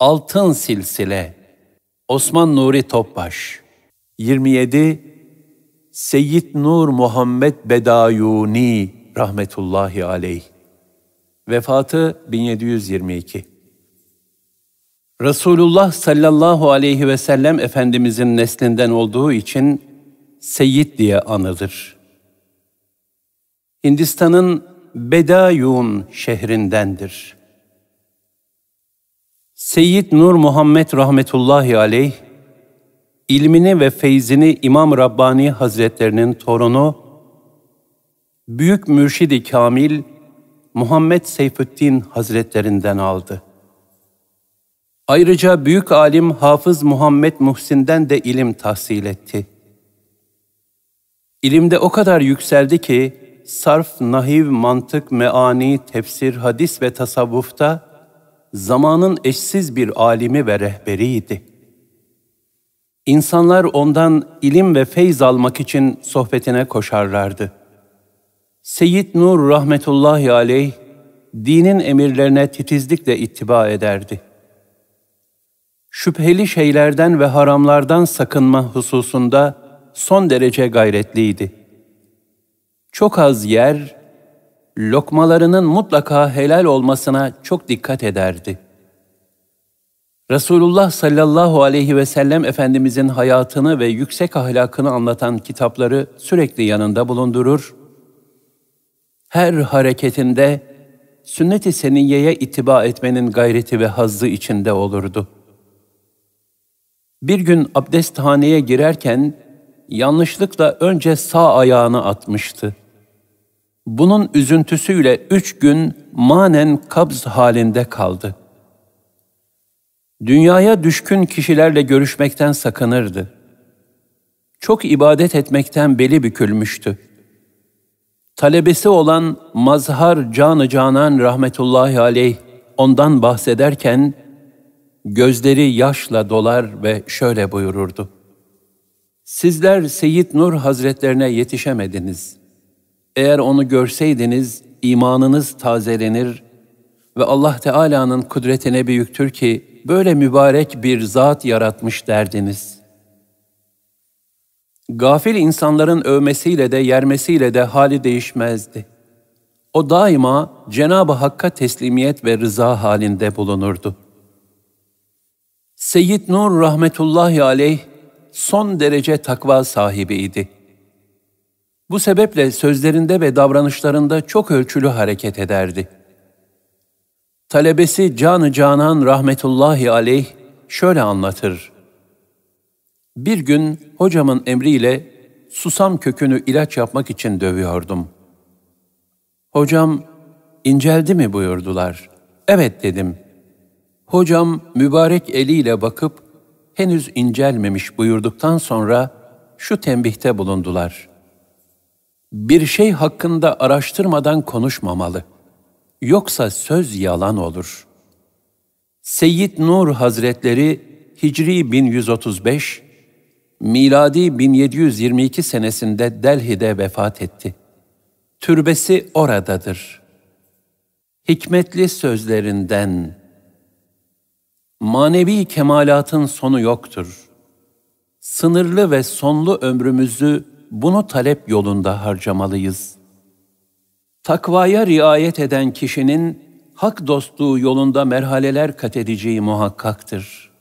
Altın Silsile Osman Nuri Topbaş 27 Seyyid Nur Muhammed Bedayuni rahmetullahi aleyh Vefatı 1722 Resulullah sallallahu aleyhi ve sellem Efendimizin neslinden olduğu için Seyyid diye anılır. Hindistan'ın Bedayun şehrindendir. Seyyid Nur Muhammed rahmetullahi aleyh, ilmini ve feyzini İmam Rabbani Hazretlerinin torunu, Büyük Mürşidi Kamil Muhammed Seyfettin Hazretlerinden aldı. Ayrıca büyük alim Hafız Muhammed Muhsin'den de ilim tahsil etti. İlimde o kadar yükseldi ki sarf, nahiv, mantık, meani, tefsir, hadis ve tasavvufta zamanın eşsiz bir alimi ve rehberiydi. İnsanlar ondan ilim ve feyz almak için sohbetine koşarlardı. Seyyid Nur rahmetullahi aleyh, dinin emirlerine titizlikle ittiba ederdi. Şüpheli şeylerden ve haramlardan sakınma hususunda son derece gayretliydi. Çok az yer lokmalarının mutlaka helal olmasına çok dikkat ederdi. Resulullah sallallahu aleyhi ve sellem Efendimizin hayatını ve yüksek ahlakını anlatan kitapları sürekli yanında bulundurur, her hareketinde sünnet-i seniyyeye itiba etmenin gayreti ve hazzı içinde olurdu. Bir gün abdesthaneye girerken yanlışlıkla önce sağ ayağını atmıştı.'' Bunun üzüntüsüyle üç gün manen kabz halinde kaldı. Dünyaya düşkün kişilerle görüşmekten sakınırdı. Çok ibadet etmekten beli bükülmüştü. Talebesi olan Mazhar Canı Canan rahmetullahi aleyh ondan bahsederken gözleri yaşla dolar ve şöyle buyururdu. Sizler Seyyid Nur Hazretlerine yetişemediniz.'' Eğer onu görseydiniz imanınız tazelenir ve Allah Teala'nın kudretine büyüktür ki böyle mübarek bir zat yaratmış derdiniz. Gafil insanların övmesiyle de yermesiyle de hali değişmezdi. O daima Cenab-ı Hakk'a teslimiyet ve rıza halinde bulunurdu. Seyyid Nur rahmetullahi aleyh son derece takva sahibiydi. Bu sebeple sözlerinde ve davranışlarında çok ölçülü hareket ederdi. Talebesi Canı Canan rahmetullahi aleyh şöyle anlatır. Bir gün hocamın emriyle susam kökünü ilaç yapmak için dövüyordum. Hocam, inceldi mi buyurdular. Evet dedim. Hocam mübarek eliyle bakıp henüz incelmemiş buyurduktan sonra şu tembihte bulundular bir şey hakkında araştırmadan konuşmamalı. Yoksa söz yalan olur. Seyyid Nur Hazretleri Hicri 1135, miladi 1722 senesinde Delhi'de vefat etti. Türbesi oradadır. Hikmetli sözlerinden manevi kemalatın sonu yoktur. Sınırlı ve sonlu ömrümüzü bunu talep yolunda harcamalıyız. Takvaya riayet eden kişinin hak dostluğu yolunda merhaleler kat edeceği muhakkaktır.''